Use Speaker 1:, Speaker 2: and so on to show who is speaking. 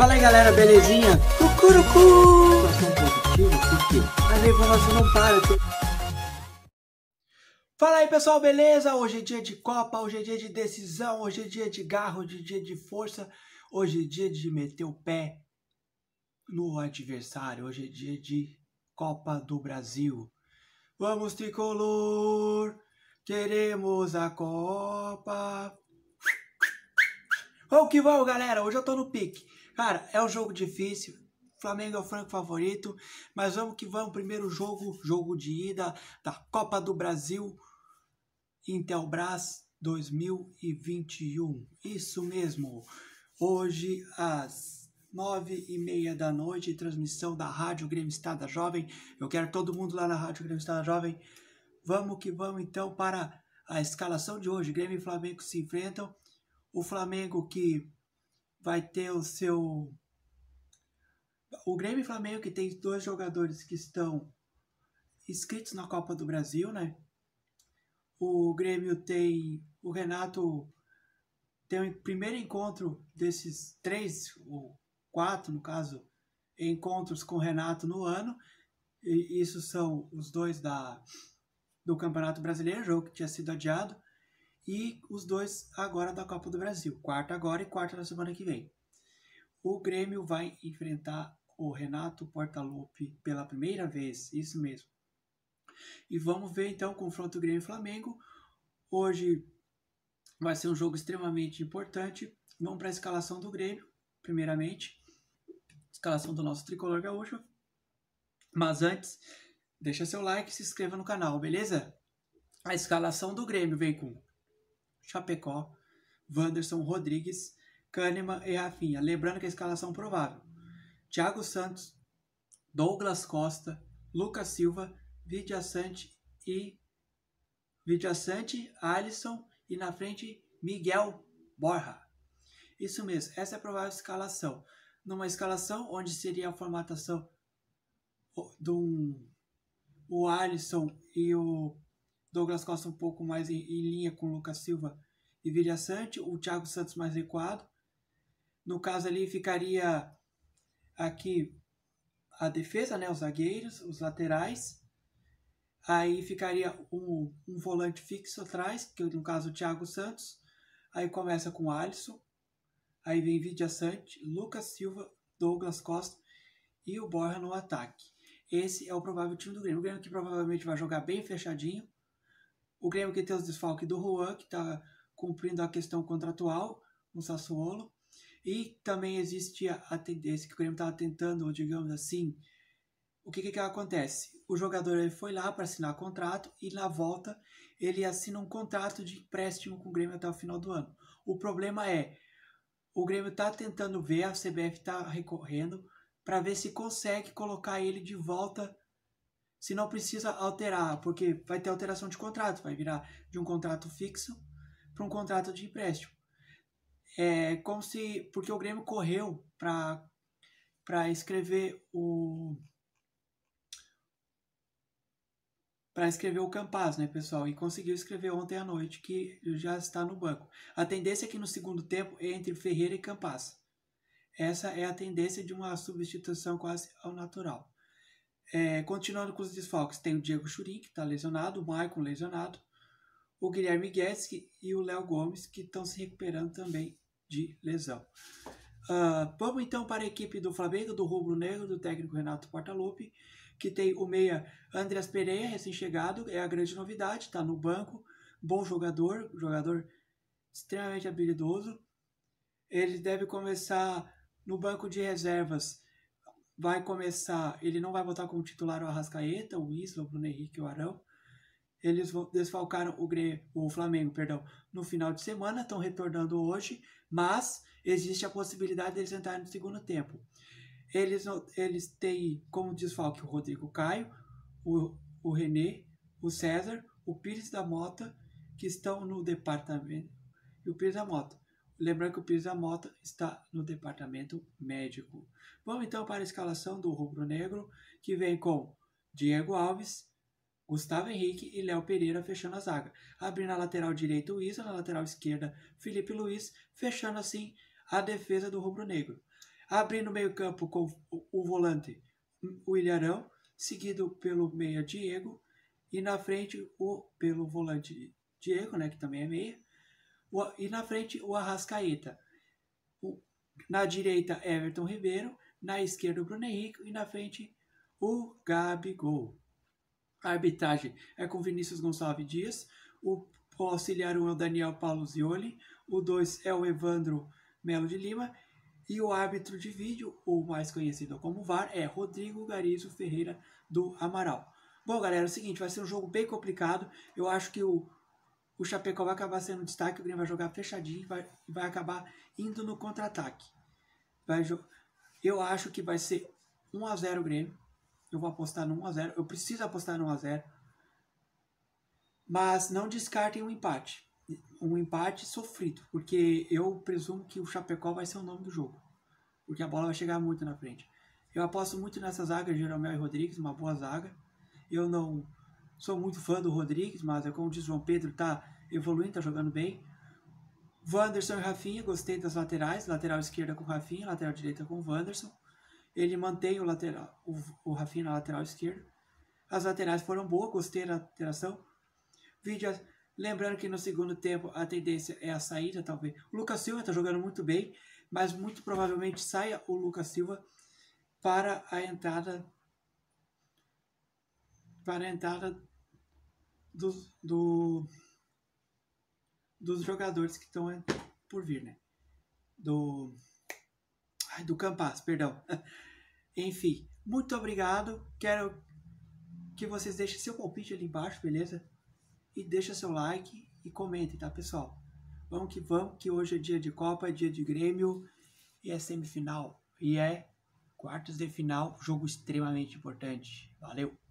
Speaker 1: Fala aí galera, belezinha? Cucurucu! Situação não Fala aí pessoal, beleza? Hoje é dia de Copa, hoje é dia de decisão, hoje é dia de garra, hoje é dia de força, hoje é dia de meter o pé no adversário, hoje é dia de Copa do Brasil. Vamos tricolor, queremos a Copa. Vamos que vamos, galera! Hoje eu tô no pique. Cara, é um jogo difícil. Flamengo é o franco favorito, mas vamos que vamos. Primeiro jogo, jogo de ida da Copa do Brasil, Intelbras 2021. Isso mesmo. Hoje às nove e meia da noite, transmissão da Rádio Grêmio Estada Jovem. Eu quero todo mundo lá na Rádio Grêmio Estada Jovem. Vamos que vamos então para a escalação de hoje. Grêmio e Flamengo se enfrentam. O Flamengo que vai ter o seu. O Grêmio e Flamengo, que tem dois jogadores que estão inscritos na Copa do Brasil, né? O Grêmio tem. O Renato tem o primeiro encontro desses três, ou quatro, no caso, encontros com o Renato no ano. E isso são os dois da, do Campeonato Brasileiro, jogo que tinha sido adiado e os dois agora da Copa do Brasil, quarta agora e quarta na semana que vem. O Grêmio vai enfrentar o Renato Portaluppi pela primeira vez, isso mesmo. E vamos ver então o confronto Grêmio Flamengo. Hoje vai ser um jogo extremamente importante. Vamos para a escalação do Grêmio, primeiramente. Escalação do nosso tricolor gaúcho. Mas antes, deixa seu like e se inscreva no canal, beleza? A escalação do Grêmio vem com Chapecó, Wanderson, Rodrigues, Kahneman e Rafinha. Lembrando que a escalação provável. Thiago Santos, Douglas Costa, Lucas Silva, Vidiaçante e Vidiaçante, Alisson e na frente Miguel Borja. Isso mesmo, essa é a provável escalação. Numa escalação onde seria a formatação do o Alisson e o Douglas Costa um pouco mais em, em linha com o Lucas Silva e Vidia Sante, o Thiago Santos mais recuado. No caso ali ficaria aqui a defesa, né, os zagueiros, os laterais. Aí ficaria um, um volante fixo atrás, que no caso o Thiago Santos. Aí começa com Alisson, aí vem Vidia Sante, Lucas Silva, Douglas Costa e o Borja no ataque. Esse é o provável time do Grêmio. O Grêmio que provavelmente vai jogar bem fechadinho, o Grêmio que tem os desfalques do Juan, que está cumprindo a questão contratual no Sassuolo. E também existe a tendência que o Grêmio estava tá tentando, digamos assim, o que, que, que acontece? O jogador ele foi lá para assinar contrato e na volta ele assina um contrato de empréstimo com o Grêmio até o final do ano. O problema é, o Grêmio está tentando ver, a CBF está recorrendo, para ver se consegue colocar ele de volta se não precisa alterar, porque vai ter alteração de contrato, vai virar de um contrato fixo para um contrato de empréstimo. É como se, porque o Grêmio correu para para escrever o para escrever o Campaz, né, pessoal? E conseguiu escrever ontem à noite que já está no banco. A tendência é que no segundo tempo é entre Ferreira e Campaz. Essa é a tendência de uma substituição quase ao natural. É, continuando com os desfalques, tem o Diego Churin, que está lesionado, o Maicon lesionado, o Guilherme Guedes e o Léo Gomes, que estão se recuperando também de lesão. Uh, vamos então para a equipe do Flamengo, do Rubro Negro, do técnico Renato Portaluppi, que tem o meia Andreas Pereira, recém-chegado, é a grande novidade, está no banco, bom jogador, jogador extremamente habilidoso. Ele deve começar no banco de reservas vai começar, ele não vai botar como titular o Arrascaeta, o Isla, o Bruno Henrique, o Arão. Eles desfalcaram o, Gre... o Flamengo perdão, no final de semana, estão retornando hoje, mas existe a possibilidade deles de entrarem no segundo tempo. Eles, eles têm como desfalque o Rodrigo Caio, o, o René, o César, o Pires da Mota, que estão no departamento, e o Pires da Mota, Lembrando que o Pires da Mota está no departamento médico. Vamos então para a escalação do Rubro Negro, que vem com Diego Alves, Gustavo Henrique e Léo Pereira fechando a zaga. Abrindo a lateral direita o Isa, na lateral esquerda Felipe Luiz, fechando assim a defesa do Rubro Negro. Abrindo o meio campo com o volante o Ilharão, seguido pelo meia Diego e na frente o pelo volante Diego, né, que também é meia, o, e na frente, o Arrascaeta. O, na direita, Everton Ribeiro. Na esquerda, o Bruno Henrique. E na frente, o Gabigol. A arbitragem é com Vinícius Gonçalves Dias. O, o auxiliar 1 um é o Daniel Paulo Zioli. O 2 é o Evandro Melo de Lima. E o árbitro de vídeo, ou mais conhecido como VAR, é Rodrigo Garizo Ferreira do Amaral. Bom, galera, é o seguinte, vai ser um jogo bem complicado. Eu acho que o, o Chapecó vai acabar sendo destaque, o Grêmio vai jogar fechadinho, vai, vai acabar indo no contra-ataque. eu acho que vai ser 1 a 0 o Grêmio. Eu vou apostar no 1 a 0. Eu preciso apostar no 1 a 0. Mas não descartem um empate. Um empate sofrido, porque eu presumo que o Chapecó vai ser o nome do jogo. Porque a bola vai chegar muito na frente. Eu aposto muito nessa zaga, Jeromel e Rodrigues, uma boa zaga. Eu não Sou muito fã do Rodrigues, mas é como diz o João Pedro, tá evoluindo, tá jogando bem. Wanderson e Rafinha, gostei das laterais, lateral esquerda com Rafinha, lateral direita com Wanderson. Ele mantém o lateral, o, o Rafinha na lateral esquerda. As laterais foram boas, gostei da alteração. Vídeo, lembrando que no segundo tempo a tendência é a saída, talvez. O Lucas Silva está jogando muito bem, mas muito provavelmente saia o Lucas Silva para a entrada para a entrada dos, do, dos jogadores que estão eh, por vir, né? Do. Ai, do Campas, perdão. Enfim, muito obrigado. Quero que vocês deixem seu palpite ali embaixo, beleza? E deixa seu like e comente, tá, pessoal? Vamos que vamos, que hoje é dia de Copa, é dia de Grêmio e é semifinal. E é quartos de final, jogo extremamente importante. Valeu!